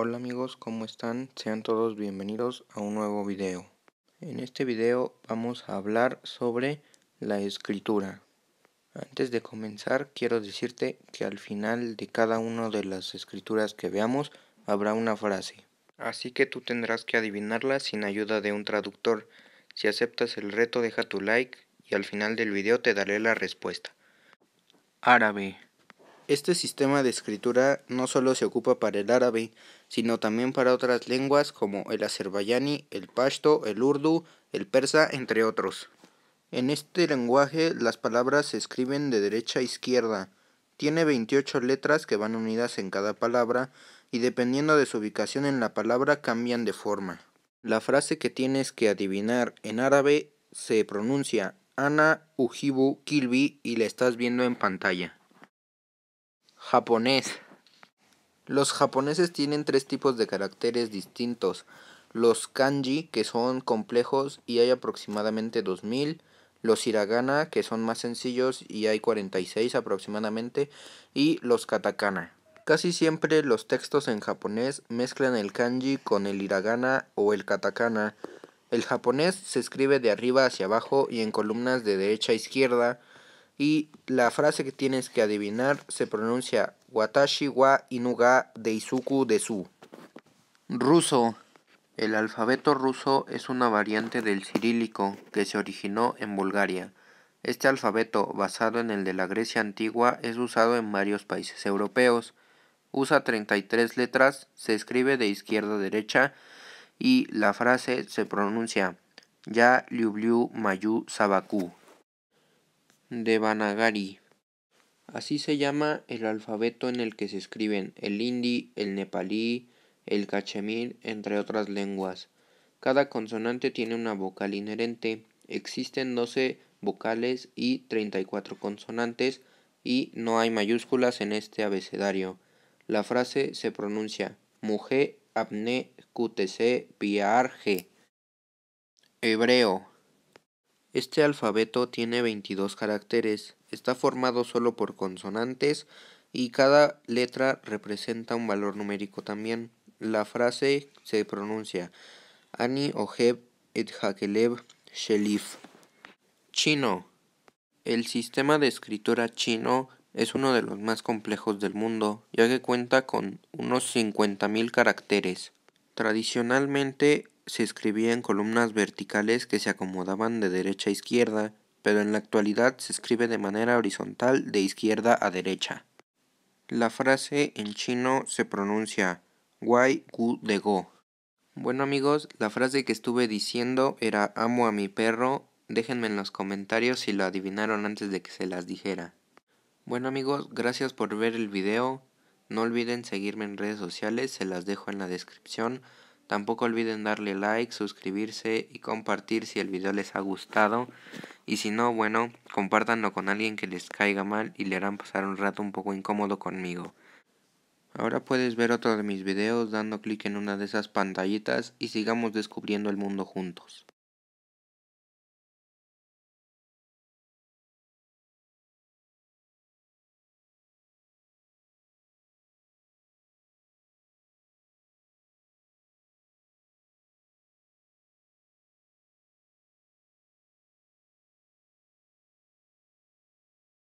Hola amigos, ¿cómo están? Sean todos bienvenidos a un nuevo video. En este video vamos a hablar sobre la escritura. Antes de comenzar quiero decirte que al final de cada una de las escrituras que veamos habrá una frase. Así que tú tendrás que adivinarla sin ayuda de un traductor. Si aceptas el reto deja tu like y al final del video te daré la respuesta. Árabe. Este sistema de escritura no solo se ocupa para el árabe, sino también para otras lenguas como el azerbaiyani, el pashto, el urdu, el persa, entre otros. En este lenguaje las palabras se escriben de derecha a izquierda. Tiene 28 letras que van unidas en cada palabra y dependiendo de su ubicación en la palabra cambian de forma. La frase que tienes que adivinar en árabe se pronuncia Ana Ujibu Kilbi y la estás viendo en pantalla. Japonés. Los japoneses tienen tres tipos de caracteres distintos. Los kanji, que son complejos y hay aproximadamente 2000. Los hiragana, que son más sencillos y hay 46 aproximadamente. Y los katakana. Casi siempre los textos en japonés mezclan el kanji con el hiragana o el katakana. El japonés se escribe de arriba hacia abajo y en columnas de derecha a izquierda. Y la frase que tienes que adivinar se pronuncia Watashi wa inuga de Su. Ruso. El alfabeto ruso es una variante del cirílico que se originó en Bulgaria. Este alfabeto, basado en el de la Grecia antigua, es usado en varios países europeos. Usa 33 letras, se escribe de izquierda a derecha y la frase se pronuncia Ya Liubliu Mayu Sabaku. Devanagari. Así se llama el alfabeto en el que se escriben el hindi, el nepalí, el cachemir, entre otras lenguas. Cada consonante tiene una vocal inherente. Existen 12 vocales y 34 consonantes y no hay mayúsculas en este abecedario. La frase se pronuncia muje abne qtc piarge. Hebreo. Este alfabeto tiene 22 caracteres, está formado solo por consonantes y cada letra representa un valor numérico también. La frase se pronuncia Ani Ojeb et Hakeleb Shelif. Chino. El sistema de escritura chino es uno de los más complejos del mundo, ya que cuenta con unos 50.000 caracteres. Tradicionalmente se escribía en columnas verticales que se acomodaban de derecha a izquierda, pero en la actualidad se escribe de manera horizontal de izquierda a derecha. La frase en chino se pronuncia guai Gu De Go. Bueno amigos, la frase que estuve diciendo era amo a mi perro. Déjenme en los comentarios si lo adivinaron antes de que se las dijera. Bueno amigos, gracias por ver el video. No olviden seguirme en redes sociales, se las dejo en la descripción. Tampoco olviden darle like, suscribirse y compartir si el video les ha gustado. Y si no, bueno, compártanlo con alguien que les caiga mal y le harán pasar un rato un poco incómodo conmigo. Ahora puedes ver otro de mis videos dando clic en una de esas pantallitas y sigamos descubriendo el mundo juntos.